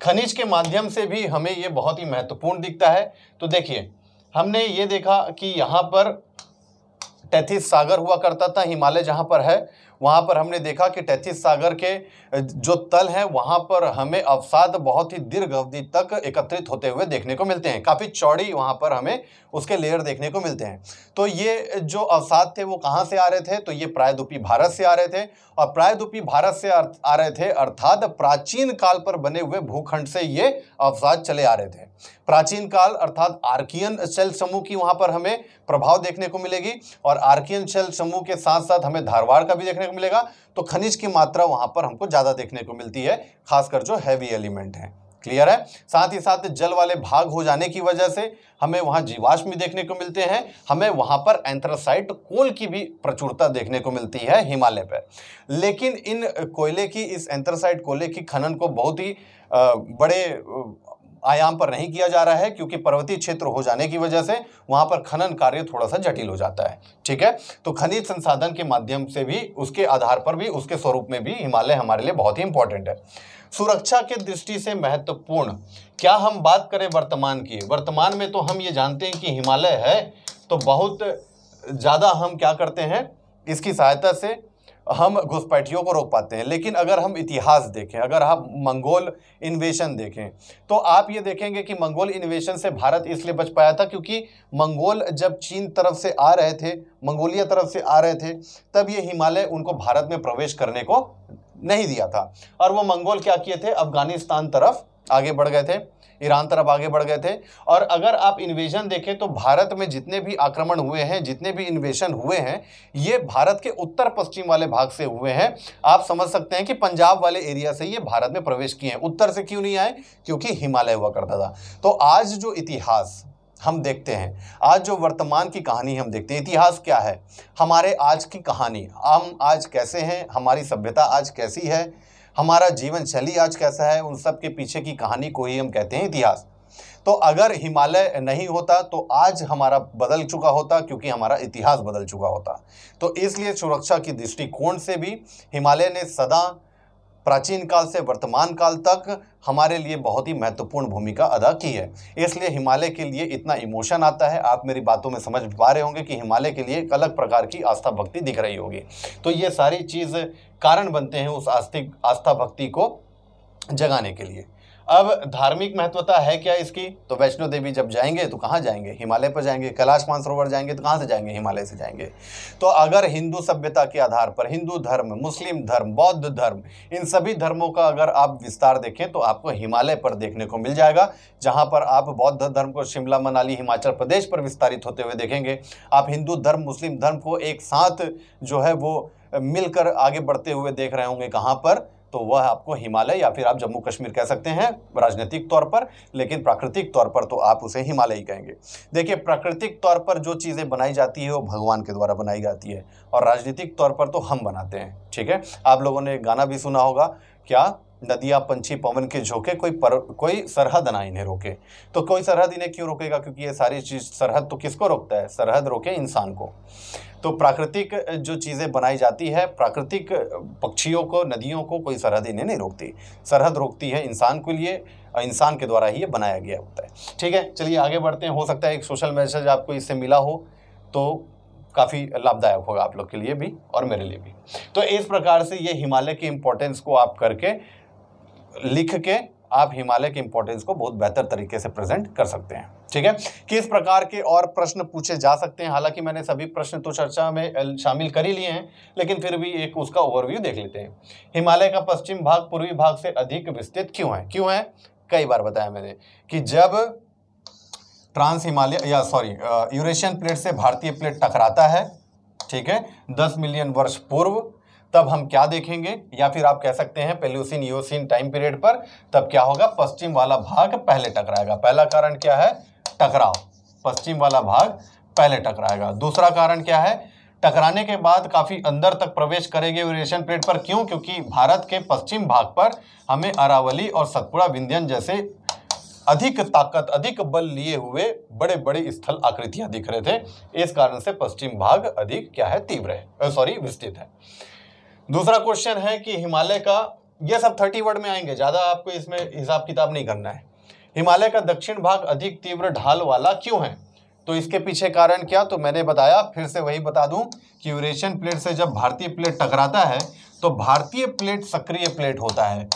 Speaker 1: खनिज के माध्यम से भी हमें ये बहुत ही महत्वपूर्ण दिखता है तो देखिए हमने ये देखा कि यहाँ पर टैथिस सागर हुआ करता था हिमालय जहाँ पर है वहाँ पर हमने देखा कि टैथिस सागर के जो तल हैं वहाँ पर हमें अवसाद बहुत ही दीर्घ अवधि तक एकत्रित होते हुए देखने को मिलते हैं काफ़ी चौड़ी वहाँ पर हमें उसके लेयर देखने को मिलते हैं तो ये जो अवसाद थे वो कहाँ से आ रहे थे तो ये प्रायद्वीपी भारत से आ रहे थे और प्रायद्वीपी भारत से आ रहे थे अर्थात प्राचीन काल पर बने हुए भूखंड से ये अवसाद चले आ रहे थे प्राचीन काल अर्थात आर्कियन शैल समूह की वहाँ पर हमें प्रभाव देखने को मिलेगी और आर्कियन शैल समूह के साथ साथ हमें धारवाड़ का भी देखने देखने को मिलेगा तो खनिज की मात्रा वहां पर हमको ज़्यादा देखने को मिलती है खासकर जो हैवी एलिमेंट है क्लियर है साथ ही साथ जल वाले भाग हो जाने की वजह से हमें वहां जीवाश्म देखने को मिलते हैं हमें वहां पर एंथ्रासाइट कोल की भी प्रचुरता देखने को मिलती है हिमालय पर लेकिन इन कोयले की इस एंथ्रासाइट कोयले की खनन को बहुत ही बड़े आयाम पर नहीं किया जा रहा है क्योंकि पर्वतीय क्षेत्र हो जाने की वजह से वहाँ पर खनन कार्य थोड़ा सा जटिल हो जाता है ठीक है तो खनिज संसाधन के माध्यम से भी उसके आधार पर भी उसके स्वरूप में भी हिमालय हमारे लिए बहुत ही इंपॉर्टेंट है सुरक्षा के दृष्टि से महत्वपूर्ण क्या हम बात करें वर्तमान की वर्तमान में तो हम ये जानते हैं कि हिमालय है तो बहुत ज़्यादा हम क्या करते हैं इसकी सहायता से हम घुसपैठियों को रोक पाते हैं लेकिन अगर हम इतिहास देखें अगर आप मंगोल इन्वेशन देखें तो आप ये देखेंगे कि मंगोल इन्वेशन से भारत इसलिए बच पाया था क्योंकि मंगोल जब चीन तरफ से आ रहे थे मंगोलिया तरफ से आ रहे थे तब ये हिमालय उनको भारत में प्रवेश करने को नहीं दिया था और वो मंगोल क्या किए थे अफगानिस्तान तरफ आगे बढ़ गए थे ईरान तरफ आगे बढ़ गए थे और अगर आप इन्वेजन देखें तो भारत में जितने भी आक्रमण हुए हैं जितने भी इन्वेशन हुए हैं ये भारत के उत्तर पश्चिम वाले भाग से हुए हैं आप समझ सकते हैं कि पंजाब वाले एरिया से ये भारत में प्रवेश किए हैं उत्तर से क्यों नहीं आए क्योंकि हिमालय हुआ करता था तो आज जो इतिहास हम देखते हैं आज जो वर्तमान की कहानी हम देखते हैं इतिहास क्या है हमारे आज की कहानी हम आज कैसे हैं हमारी सभ्यता आज कैसी है हमारा जीवन शैली आज कैसा है उन सब के पीछे की कहानी को ही हम कहते हैं इतिहास तो अगर हिमालय नहीं होता तो आज हमारा बदल चुका होता क्योंकि हमारा इतिहास बदल चुका होता तो इसलिए सुरक्षा की दृष्टिकोण से भी हिमालय ने सदा प्राचीन काल से वर्तमान काल तक हमारे लिए बहुत ही महत्वपूर्ण भूमिका अदा की है इसलिए हिमालय के लिए इतना इमोशन आता है आप मेरी बातों में समझ पा रहे होंगे कि हिमालय के लिए एक अलग प्रकार की आस्था भक्ति दिख रही होगी तो ये सारी चीज़ कारण बनते हैं उस आस्थिक आस्था भक्ति को जगाने के लिए अब धार्मिक महत्वता है क्या इसकी तो वैष्णो देवी जब जाएंगे तो कहाँ जाएंगे हिमालय पर जाएंगे कैलाश मानसरोवर जाएंगे तो कहाँ से जाएंगे हिमालय से जाएंगे तो अगर हिंदू सभ्यता के आधार पर हिंदू धर्म मुस्लिम धर्म बौद्ध धर्म इन सभी धर्मों का अगर आप विस्तार देखें तो आपको हिमालय पर देखने को मिल जाएगा जहाँ पर आप बौद्ध धर्म को शिमला मनाली हिमाचल प्रदेश पर विस्तारित होते हुए देखेंगे आप हिंदू धर्म मुस्लिम धर्म को एक साथ जो है वो मिलकर आगे बढ़ते हुए देख रहे होंगे कहाँ पर तो वह आपको हिमालय या फिर आप जम्मू कश्मीर कह सकते हैं राजनीतिक तौर पर लेकिन प्राकृतिक तौर पर तो आप उसे हिमालय ही कहेंगे देखिए प्राकृतिक तौर पर जो चीज़ें बनाई जाती है वो भगवान के द्वारा बनाई जाती है और राजनीतिक तौर पर तो हम बनाते हैं ठीक है आप लोगों ने गाना भी सुना होगा क्या नदियाँ पंछी पवन के झोंके कोई पर कोई सरहद ना इन्हें रोके तो कोई सरहद इन्हें क्यों रोकेगा क्योंकि ये सारी चीज़ सरहद तो किसको रोकता है सरहद रोके इंसान को तो प्राकृतिक जो चीज़ें बनाई जाती है प्राकृतिक पक्षियों को नदियों को कोई सरहद इन्हें नहीं रोकती सरहद रोकती है इंसान के लिए इंसान के द्वारा ही ये बनाया गया होता है ठीक है चलिए आगे बढ़ते हैं हो सकता है एक सोशल मैसेज आपको इससे मिला हो तो काफ़ी लाभदायक होगा आप लोग के लिए भी और मेरे लिए भी तो इस प्रकार से ये हिमालय की इम्पोर्टेंस को आप करके लिख के आप हिमालय के इंपॉर्टेंस को बहुत बेहतर तरीके से प्रेजेंट कर सकते हैं ठीक है किस प्रकार के और प्रश्न पूछे जा सकते हैं हालांकि मैंने सभी प्रश्न तो चर्चा में शामिल कर ही लिए हैं लेकिन फिर भी एक उसका ओवरव्यू देख लेते हैं हिमालय का पश्चिम भाग पूर्वी भाग से अधिक विस्तृत क्यों है क्यों है कई बार बताया मैंने कि जब ट्रांस हिमालय या सॉरी यूरेशियन प्लेट से भारतीय प्लेट टकराता है ठीक है दस मिलियन वर्ष पूर्व तब हम क्या देखेंगे या फिर आप कह सकते हैं पेल्यूसिन योसिन टाइम पीरियड पर तब क्या होगा पश्चिम वाला भाग पहले टकराएगा पहला कारण क्या है टकराव पश्चिम वाला भाग पहले टकराएगा दूसरा कारण क्या है टकराने के बाद काफ़ी अंदर तक प्रवेश करेंगे यूरेशियन प्लेट पर क्यों क्योंकि भारत के पश्चिम भाग पर हमें अरावली और सतपुड़ा विंध्यन जैसे अधिक ताकत अधिक बल लिए हुए बड़े बड़े स्थल आकृतियां दिख रहे थे इस कारण से पश्चिम भाग अधिक क्या है तीव्र है सॉरी विस्तृत है दूसरा क्वेश्चन है कि हिमालय का ये सब थर्टी वर्ड में आएंगे ज़्यादा आपको इसमें हिसाब किताब नहीं करना है हिमालय का दक्षिण भाग अधिक तीव्र ढाल वाला क्यों है तो इसके पीछे कारण क्या तो मैंने बताया फिर से वही बता दूं कि यूरेशियन प्लेट से जब भारतीय प्लेट टकराता है तो भारतीय प्लेट सक्रिय प्लेट होता है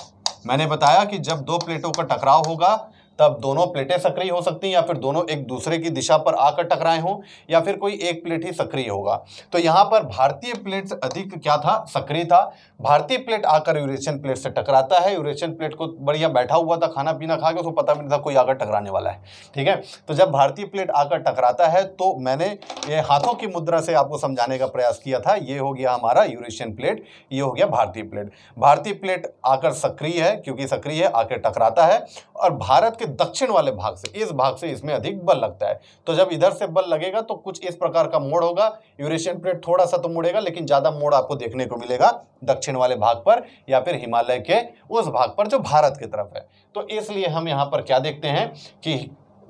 Speaker 1: मैंने बताया कि जब दो प्लेटों का टकराव होगा तब दोनों प्लेटें सक्रिय हो सकती हैं या फिर दोनों एक दूसरे की दिशा पर आकर टकराए हों या फिर कोई एक प्लेट ही सक्रिय होगा तो यहाँ पर भारतीय प्लेट अधिक क्या था सक्रिय था भारतीय प्लेट आकर यूरेशियन प्लेट से टकराता है यूरेशियन प्लेट को बढ़िया बैठा हुआ था खाना पीना खा के उसको पता भी नहीं था कोई आकर टकराने वाला है ठीक है तो जब भारतीय प्लेट आकर टकराता है तो मैंने ये हाथों की मुद्रा से आपको समझाने का प्रयास किया था ये हो गया हमारा यूरेशियन प्लेट ये हो गया भारतीय प्लेट भारतीय प्लेट आकर सक्रिय है क्योंकि सक्रिय है आकर टकराता है और भारत के दक्षिण वाले भाग से इस भाग से इसमें अधिक बल लगता है तो जब इधर से बल लगेगा तो कुछ इस प्रकार का मोड़ होगा यूरेशियन प्लेट थोड़ा सा तो मुड़ेगा लेकिन ज़्यादा मोड़ आपको देखने को मिलेगा दक्षिण वाले भाग पर या फिर हिमालय के उस भाग पर जो भारत की तरफ है तो इसलिए हम यहाँ पर क्या देखते हैं कि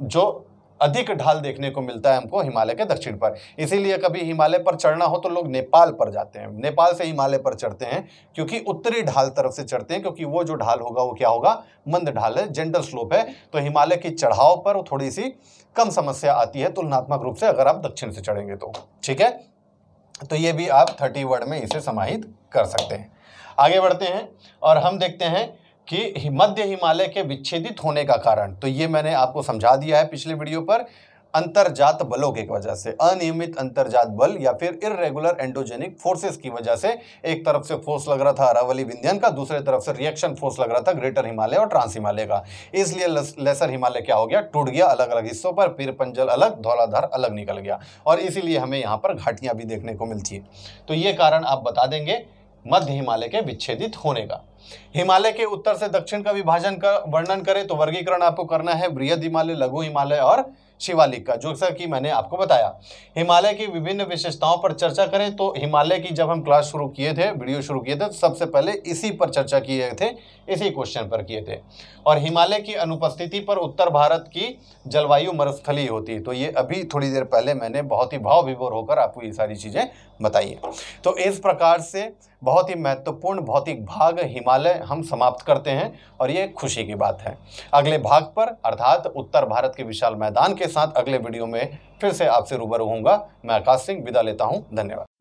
Speaker 1: जो अधिक ढाल देखने को मिलता है हमको हिमालय के दक्षिण पर इसीलिए कभी हिमालय पर चढ़ना हो तो लोग नेपाल पर जाते हैं नेपाल से हिमालय पर चढ़ते हैं क्योंकि उत्तरी ढाल तरफ से चढ़ते हैं क्योंकि वो जो ढाल होगा वो क्या होगा मंद ढाल है जेंटल स्लोप है तो हिमालय की चढ़ाव पर थोड़ी सी कम समस्या आती है तुलनात्मक रूप से अगर आप दक्षिण से चढ़ेंगे तो ठीक है तो ये भी आप थर्टी वर्ड में इसे समाहित कर सकते हैं आगे बढ़ते हैं और हम देखते हैं कि मध्य हिमालय के विच्छेदित होने का कारण तो ये मैंने आपको समझा दिया है पिछले वीडियो पर अंतरजात बलों की वजह से अनियमित अंतरजात बल या फिर इरेगुलर एंडोजेनिक फोर्सेस की वजह से एक तरफ से फोर्स लग रहा था अरावली विंध्यन का दूसरे तरफ से रिएक्शन फोर्स लग रहा था ग्रेटर हिमालय और ट्रांस हिमालय का इसलिए लेसर हिमालय क्या हो गया टूट गया अलग अलग हिस्सों पर फिर पंजल अलग धौलाधार अलग निकल गया और इसीलिए हमें यहाँ पर घाटियाँ भी देखने को मिलती है तो ये कारण आप बता देंगे मध्य हिमालय के विच्छेदित होने का हिमालय के उत्तर से दक्षिण का विभाजन का वर्णन करें तो वर्गीकरण आपको करना है बृहद हिमालय लघु हिमालय और शिवालिक का जो कि मैंने आपको बताया हिमालय की विभिन्न विशेषताओं पर चर्चा करें तो हिमालय की जब हम क्लास शुरू किए थे वीडियो शुरू किए थे तो सबसे पहले इसी पर चर्चा किए थे इसी क्वेश्चन पर किए थे और हिमालय की अनुपस्थिति पर उत्तर भारत की जलवायु मरुस्थली होती है तो ये अभी थोड़ी देर पहले मैंने बहुत ही भाव विभोर होकर आपको ये सारी चीज़ें बताई हैं तो इस प्रकार से बहुत ही महत्वपूर्ण भौतिक भाग हिमालय हम समाप्त करते हैं और ये खुशी की बात है अगले भाग पर अर्थात उत्तर भारत के विशाल मैदान के साथ अगले वीडियो में फिर से आपसे रूबरू हूँगा मैं आकाश सिंह विदा लेता हूँ धन्यवाद